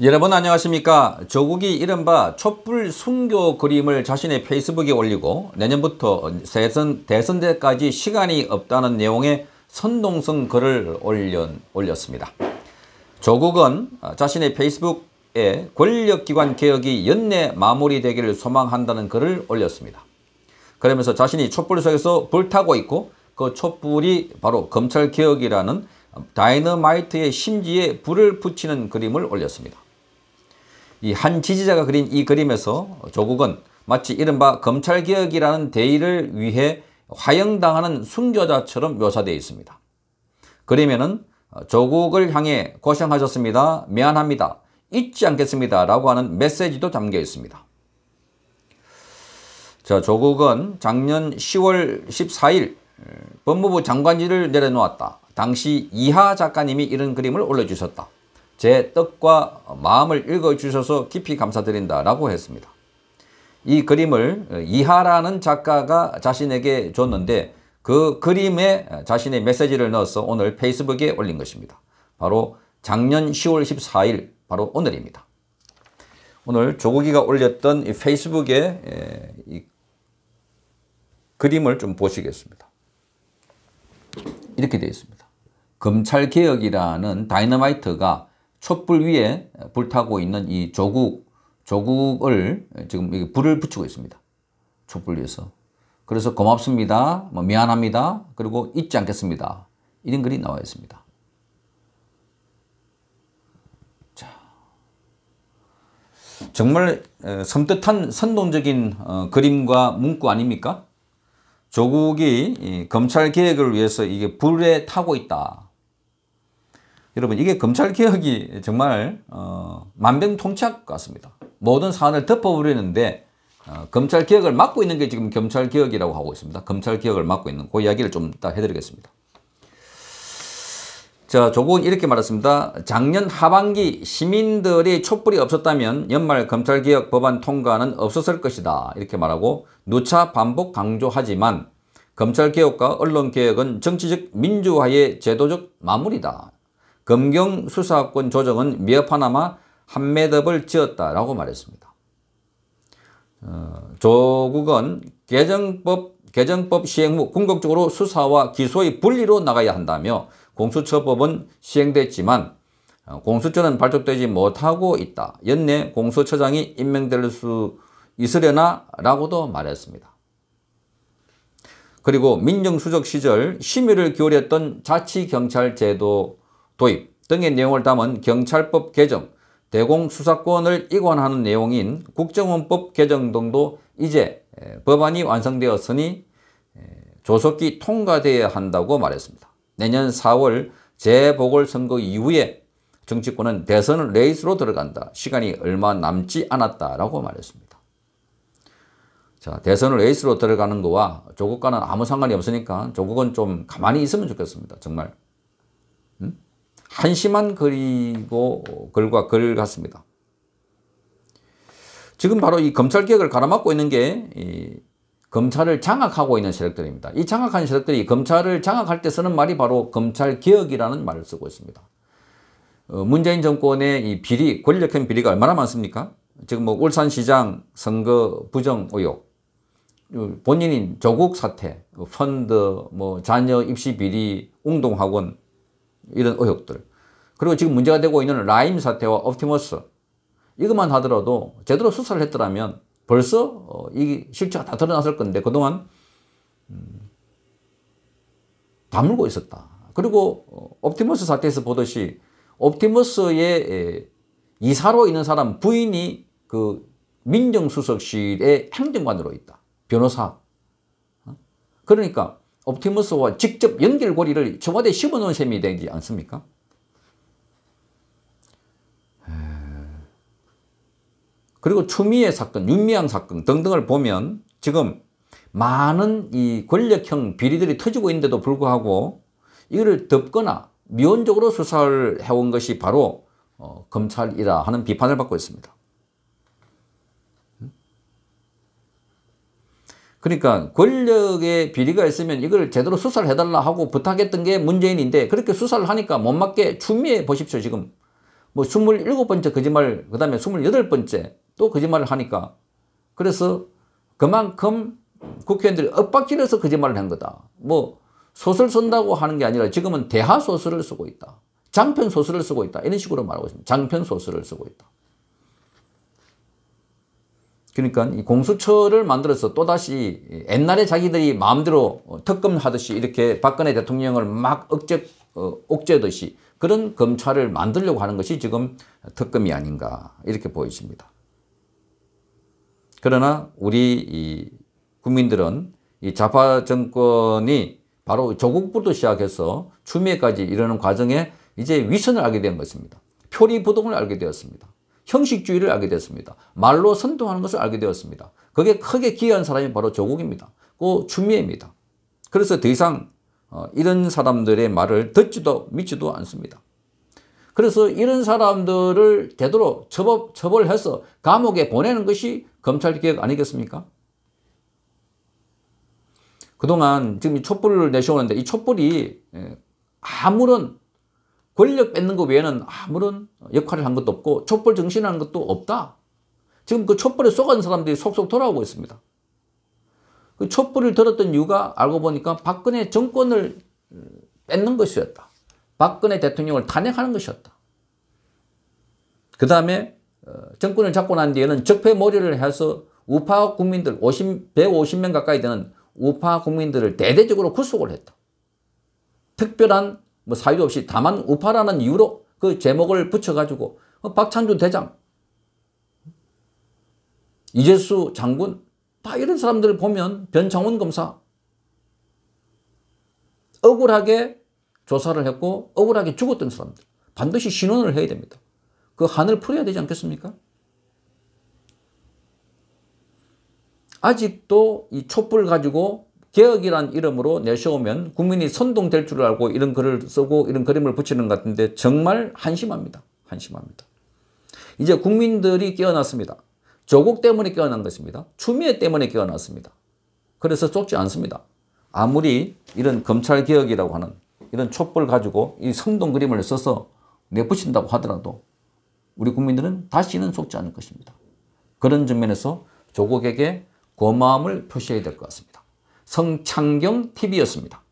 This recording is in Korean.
여러분 안녕하십니까 조국이 이른바 촛불 순교 그림을 자신의 페이스북에 올리고 내년부터 대선, 대선 때까지 시간이 없다는 내용의 선동성 글을 올려, 올렸습니다. 조국은 자신의 페이스북에 권력기관 개혁이 연내 마무리되기를 소망한다는 글을 올렸습니다. 그러면서 자신이 촛불 속에서 불타고 있고 그 촛불이 바로 검찰개혁이라는 다이너마이트의 심지에 불을 붙이는 그림을 올렸습니다. 이한 지지자가 그린 이 그림에서 조국은 마치 이른바 검찰개혁이라는 대의를 위해 화형당하는 순교자처럼 묘사되어 있습니다. 그림에는 조국을 향해 고생하셨습니다. 미안합니다. 잊지 않겠습니다. 라고 하는 메시지도 담겨 있습니다. 자, 조국은 작년 10월 14일 법무부 장관직을 내려놓았다. 당시 이하 작가님이 이런 그림을 올려주셨다. 제떡과 마음을 읽어주셔서 깊이 감사드린다 라고 했습니다. 이 그림을 이하라는 작가가 자신에게 줬는데 그 그림에 자신의 메시지를 넣어서 오늘 페이스북에 올린 것입니다. 바로 작년 10월 14일 바로 오늘입니다. 오늘 조국이가 올렸던 이 페이스북에 이 그림을 좀 보시겠습니다. 이렇게 되어 있습니다. 검찰개혁이라는 다이너마이트가 촛불 위에 불타고 있는 이 조국, 조국을 지금 불을 붙이고 있습니다. 촛불 위에서. 그래서 고맙습니다. 뭐 미안합니다. 그리고 잊지 않겠습니다. 이런 글이 나와 있습니다. 자, 정말 섬뜩한 선동적인 어, 그림과 문구 아닙니까? 조국이 검찰 개혁을 위해서 이게 불에 타고 있다. 여러분 이게 검찰개혁이 정말 어, 만병통치약 같습니다. 모든 사안을 덮어버리는데 어, 검찰개혁을 막고 있는 게 지금 검찰개혁이라고 하고 있습니다. 검찰개혁을 막고 있는 그 이야기를 좀 이따 해드리겠습니다. 자, 조국은 이렇게 말했습니다. 작년 하반기 시민들의 촛불이 없었다면 연말 검찰개혁 법안 통과는 없었을 것이다. 이렇게 말하고 누차 반복 강조하지만 검찰개혁과 언론개혁은 정치적 민주화의 제도적 마무리다. 검경 수사권 조정은 미흡하나마 한매듭을 지었다라고 말했습니다. 어, 조국은 개정법, 개정법 시행 후 궁극적으로 수사와 기소의 분리로 나가야 한다며 공수처법은 시행됐지만 어, 공수처는 발족되지 못하고 있다. 연내 공수처장이 임명될 수 있으려나? 라고도 말했습니다. 그리고 민정수석 시절 심의를 기울였던 자치경찰 제도 도입 등의 내용을 담은 경찰법 개정, 대공수사권을 이관하는 내용인 국정원법 개정 등도 이제 법안이 완성되었으니 조속히 통과되어야 한다고 말했습니다. 내년 4월 재보궐선거 이후에 정치권은 대선 레이스로 들어간다. 시간이 얼마 남지 않았다라고 말했습니다. 자, 대선 레이스로 들어가는 거와 조국과는 아무 상관이 없으니까 조국은 좀 가만히 있으면 좋겠습니다. 정말. 한심한 글이고 글과 글 같습니다. 지금 바로 이 검찰 개혁을 가로막고 있는 게 검찰을 장악하고 있는 세력들입니다. 이 장악한 세력들이 검찰을 장악할 때 쓰는 말이 바로 검찰 개혁이라는 말을 쓰고 있습니다. 어, 문재인 정권의 이 비리, 권력형 비리가 얼마나 많습니까? 지금 뭐 울산시장 선거 부정 의혹, 본인인 조국 사태, 펀드, 뭐, 뭐 자녀 입시 비리, 웅동학원, 이런 의혹들. 그리고 지금 문제가 되고 있는 라임 사태와 옵티머스 이것만 하더라도 제대로 수사를 했더라면 벌써 어, 이 실체가 다 드러났을 건데 그동안 음, 다물고 있었다. 그리고 어, 옵티머스 사태에서 보듯이 옵티머스의 이사로 있는 사람 부인이 그 민정수석실의 행정관으로 있다. 변호사. 어? 그러니까 옵티머스와 직접 연결고리를 청와대에 심어놓은 셈이 되지 않습니까? 그리고 추미애 사건, 윤미향 사건 등등을 보면 지금 많은 이 권력형 비리들이 터지고 있는데도 불구하고 이를 덮거나 미온적으로 수사를 해온 것이 바로 어, 검찰이라 하는 비판을 받고 있습니다. 그러니까 권력의 비리가 있으면 이걸 제대로 수사를 해달라 하고 부탁했던 게 문재인인데 그렇게 수사를 하니까 못 맞게 추미애 보십시오 지금 뭐 27번째 거짓말 그 다음에 28번째 또 거짓말을 하니까 그래서 그만큼 국회의원들이 엇박질해서 거짓말을 한 거다 뭐 소설 쓴다고 하는 게 아니라 지금은 대하 소설을 쓰고 있다 장편 소설을 쓰고 있다 이런 식으로 말하고 있습니다 장편 소설을 쓰고 있다 그러니까 이 공수처를 만들어서 또다시 옛날에 자기들이 마음대로 특검하듯이 이렇게 박근혜 대통령을 막 억제, 어, 옥죄듯이 그런 검찰을 만들려고 하는 것이 지금 특검이 아닌가 이렇게 보여집니다. 그러나 우리 국민들은 이 좌파 정권이 바로 조국부터 시작해서 추미애까지 이러는 과정에 이제 위선을 알게 된 것입니다. 표리 부동을 알게 되었습니다. 형식주의를 알게 되었습니다 말로 선동하는 것을 알게 되었습니다. 그게 크게 기여한 사람이 바로 조국입니다. 그 추미애입니다. 그래서 더 이상 어, 이런 사람들의 말을 듣지도 믿지도 않습니다. 그래서 이런 사람들을 되도록 처벌, 처벌해서 감옥에 보내는 것이 검찰개혁 아니겠습니까? 그동안 지금 촛불을 내세우는데 이 촛불이 예, 아무런 권력 뺏는 것 외에는 아무런 역할을 한 것도 없고 촛불 정신하는 것도 없다. 지금 그 촛불에 속은 사람들이 속속 돌아오고 있습니다. 그 촛불을 들었던 이유가 알고 보니까 박근혜 정권을 뺏는 것이었다. 박근혜 대통령을 탄핵하는 것이었다. 그 다음에 어, 정권을 잡고 난 뒤에는 적폐몰이를 해서 우파 국민들 50, 150명 가까이 되는 우파 국민들을 대대적으로 구속을 했다. 특별한 뭐 사유 도 없이 다만 우파라는 이유로 그 제목을 붙여가지고 어, 박찬주 대장, 이재수 장군 다 이런 사람들을 보면 변창훈 검사 억울하게 조사를 했고 억울하게 죽었던 사람들 반드시 신원을 해야 됩니다. 그 한을 풀어야 되지 않겠습니까? 아직도 이 촛불 가지고 개혁이란 이름으로 내세우면 국민이 선동될 줄 알고 이런 글을 쓰고 이런 그림을 붙이는 것 같은데 정말 한심합니다. 한심합니다. 이제 국민들이 깨어났습니다. 조국 때문에 깨어난 것입니다. 추미애 때문에 깨어났습니다. 그래서 쫓지 않습니다. 아무리 이런 검찰개혁이라고 하는 이런 촛불 가지고 이 성동 그림을 써서 내붙인다고 하더라도 우리 국민들은 다시는 속지 않을 것입니다. 그런 측면에서 조국에게 고마움을 표시해야 될 것 같습니다. 성창경 TV였습니다.